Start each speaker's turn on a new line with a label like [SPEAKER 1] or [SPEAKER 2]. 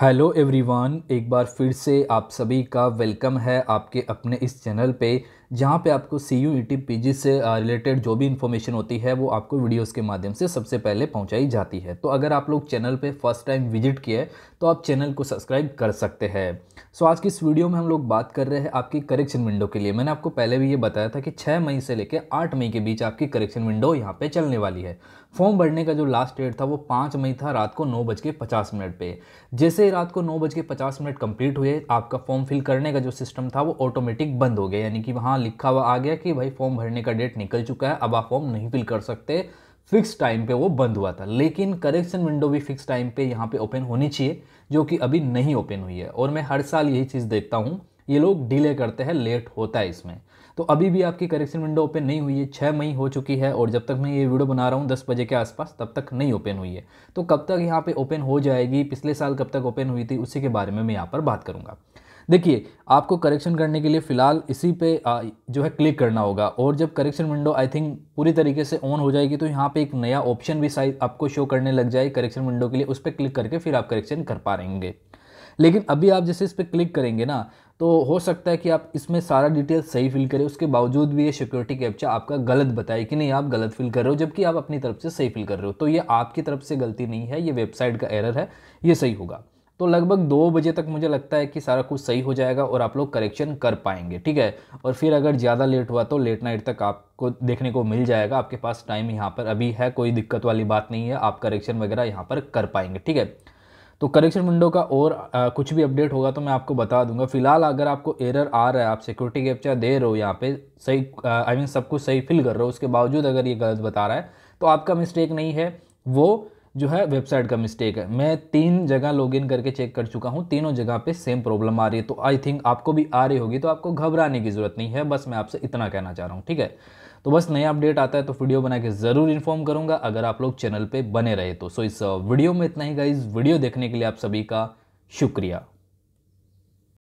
[SPEAKER 1] hello everyone एक बार फिर से आप सभी का वेलकम है आपके अपने इस चैनल पे जहाँ पे आपको सी यू ई से रिलेटेड जो भी इन्फॉर्मेशन होती है वो आपको वीडियोस के माध्यम से सबसे पहले पहुँचाई जाती है तो अगर आप लोग चैनल पे फर्स्ट टाइम विजिट किए तो आप चैनल को सब्सक्राइब कर सकते हैं सो आज की इस वीडियो में हम लोग बात कर रहे हैं आपकी करेक्शन विंडो के लिए मैंने आपको पहले भी ये बताया था कि छः मई से लेकर आठ मई के बीच आपकी करेक्शन विंडो यहाँ पर चलने वाली है फॉर्म भरने का जो लास्ट डेट था वो पाँच मई था रात को नौ बज के पचास मिनट पर जैसे ही रात को नौ बज के पचास मिनट कंप्लीट हुए आपका फॉर्म फिल करने का जो सिस्टम था वो ऑटोमेटिक बंद हो गया यानी कि वहाँ यहाँ लिखा हुआ आ गया कि भाई फॉर्म भरने का डेट निकल चुका है अब आप फॉर्म नहीं फिल कर सकते फिक्स टाइम पे वो बंद हुआ था लेकिन करेक्शन विंडो भी फिक्स टाइम पे यहाँ पे ओपन होनी चाहिए जो कि अभी नहीं ओपन हुई है और मैं हर साल यही चीज़ देखता हूँ ये लोग डिले करते हैं लेट होता है इसमें तो अभी भी आपकी करेक्शन विंडो ओपन नहीं हुई है छः मई हो चुकी है और जब तक मैं ये वीडियो बना रहा हूँ दस बजे के आसपास तब तक नहीं ओपन हुई है तो कब तक यहाँ पे ओपन हो जाएगी पिछले साल कब तक ओपन हुई थी उसी के बारे में मैं यहाँ पर बात करूँगा देखिए आपको करेक्शन करने के लिए फ़िलहाल इसी पे जो है क्लिक करना होगा और जब करेक्शन विंडो आई थिंक पूरी तरीके से ऑन हो जाएगी तो यहाँ पे एक नया ऑप्शन भी साइज आपको शो करने लग जाए करेक्शन विंडो के लिए उस पर क्लिक करके फिर आप करेक्शन कर पाएंगे लेकिन अभी आप जैसे इस पर क्लिक करेंगे ना तो हो सकता है कि आप इसमें सारा डिटेल सही फिल करें उसके बावजूद भी ये सिक्योरिटी कैप्चा आपका गलत बताए कि नहीं आप गलत फिल कर रहे हो जबकि आप अपनी तरफ से सही फिल कर रहे हो तो ये आपकी तरफ से गलती नहीं है ये वेबसाइट का एरर है ये सही होगा तो लगभग दो बजे तक मुझे लगता है कि सारा कुछ सही हो जाएगा और आप लोग करेक्शन कर पाएंगे ठीक है और फिर अगर ज़्यादा लेट हुआ तो लेट नाइट तक आपको देखने को मिल जाएगा आपके पास टाइम यहाँ पर अभी है कोई दिक्कत वाली बात नहीं है आप करेक्शन वगैरह यहाँ पर कर पाएंगे ठीक है तो करेक्शन विंडो का और आ, कुछ भी अपडेट होगा तो मैं आपको बता दूंगा फिलहाल अगर आपको एरर आ रहा है आप सिक्योरिटी कैप्चा दे रहे हो यहाँ पे सही आई मीन सब कुछ सही फिल कर रहे हो उसके बावजूद अगर ये गलत बता रहा है तो आपका मिस्टेक नहीं है वो जो है वेबसाइट का मिस्टेक है मैं तीन जगह लॉगिन करके चेक कर चुका हूँ तीनों जगह पे सेम प्रॉब्लम आ रही है तो आई थिंक आपको भी आ रही होगी तो आपको घबराने की ज़रूरत नहीं है बस मैं आपसे इतना कहना चाह रहा हूँ ठीक है तो बस नया अपडेट आता है तो वीडियो बना के ज़रूर इन्फॉर्म करूँगा अगर आप लोग चैनल पर बने रहे तो सो इस वीडियो में इतना ही गाइज वीडियो देखने के लिए आप सभी का शुक्रिया